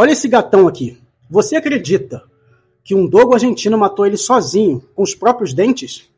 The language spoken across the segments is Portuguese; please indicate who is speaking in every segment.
Speaker 1: Olha esse gatão aqui. Você acredita que um dogo argentino matou ele sozinho, com os próprios dentes?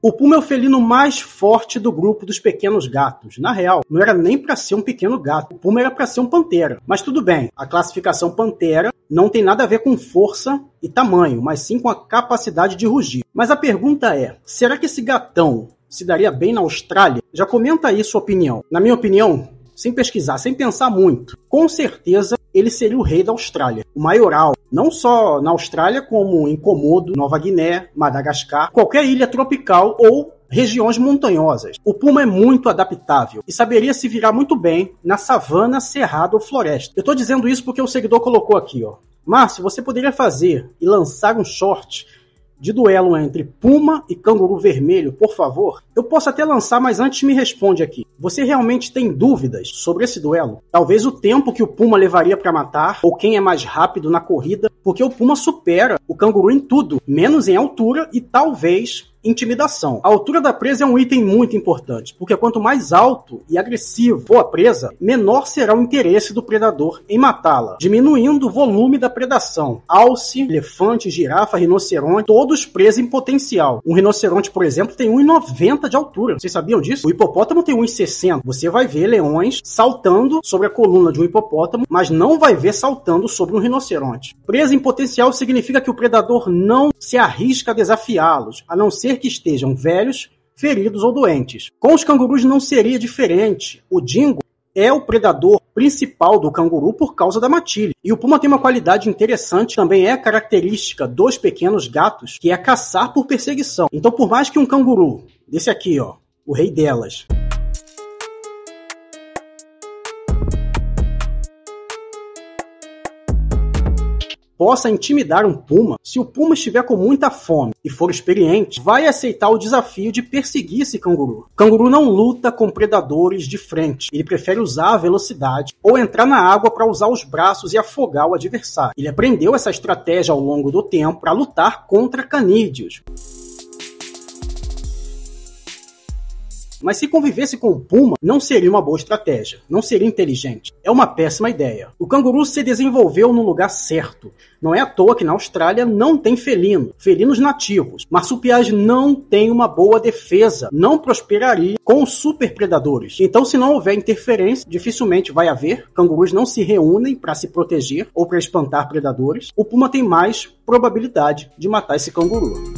Speaker 1: O puma é o felino mais forte do grupo dos pequenos gatos. Na real, não era nem para ser um pequeno gato. O puma era para ser um pantera. Mas tudo bem, a classificação pantera não tem nada a ver com força e tamanho, mas sim com a capacidade de rugir. Mas a pergunta é: será que esse gatão se daria bem na Austrália? Já comenta aí sua opinião. Na minha opinião, sem pesquisar, sem pensar muito, com certeza ele seria o rei da Austrália, o maioral, não só na Austrália, como em Komodo, Nova Guiné, Madagascar, qualquer ilha tropical ou regiões montanhosas. O puma é muito adaptável e saberia se virar muito bem na savana, cerrado ou floresta. Eu estou dizendo isso porque o seguidor colocou aqui, ó. Márcio, você poderia fazer e lançar um short de duelo entre Puma e Canguru Vermelho, por favor? Eu posso até lançar, mas antes me responde aqui. Você realmente tem dúvidas sobre esse duelo? Talvez o tempo que o Puma levaria para matar, ou quem é mais rápido na corrida, porque o Puma supera o Canguru em tudo, menos em altura e talvez intimidação. A altura da presa é um item muito importante, porque quanto mais alto e agressivo for a presa, menor será o interesse do predador em matá-la, diminuindo o volume da predação. Alce, elefante, girafa, rinoceronte, todos presos em potencial. Um rinoceronte, por exemplo, tem 1,90 de altura. Vocês sabiam disso? O hipopótamo tem 1,60. Você vai ver leões saltando sobre a coluna de um hipopótamo, mas não vai ver saltando sobre um rinoceronte. Presa em potencial significa que o predador não se arrisca a desafiá-los, a não ser ser que estejam velhos, feridos ou doentes. Com os cangurus não seria diferente. O dingo é o predador principal do canguru por causa da matilha. E o puma tem uma qualidade interessante, também é característica dos pequenos gatos, que é caçar por perseguição. Então, por mais que um canguru, desse aqui, ó, o rei delas, possa intimidar um puma, se o puma estiver com muita fome e for experiente, vai aceitar o desafio de perseguir esse canguru. O canguru não luta com predadores de frente, ele prefere usar a velocidade ou entrar na água para usar os braços e afogar o adversário. Ele aprendeu essa estratégia ao longo do tempo para lutar contra canídeos. Mas se convivesse com o puma, não seria uma boa estratégia, não seria inteligente. É uma péssima ideia. O canguru se desenvolveu no lugar certo. Não é à toa que na Austrália não tem felino, felinos nativos. Marsupiais não têm uma boa defesa, não prosperaria com super predadores. Então, se não houver interferência, dificilmente vai haver. Cangurus não se reúnem para se proteger ou para espantar predadores. O puma tem mais probabilidade de matar esse canguru.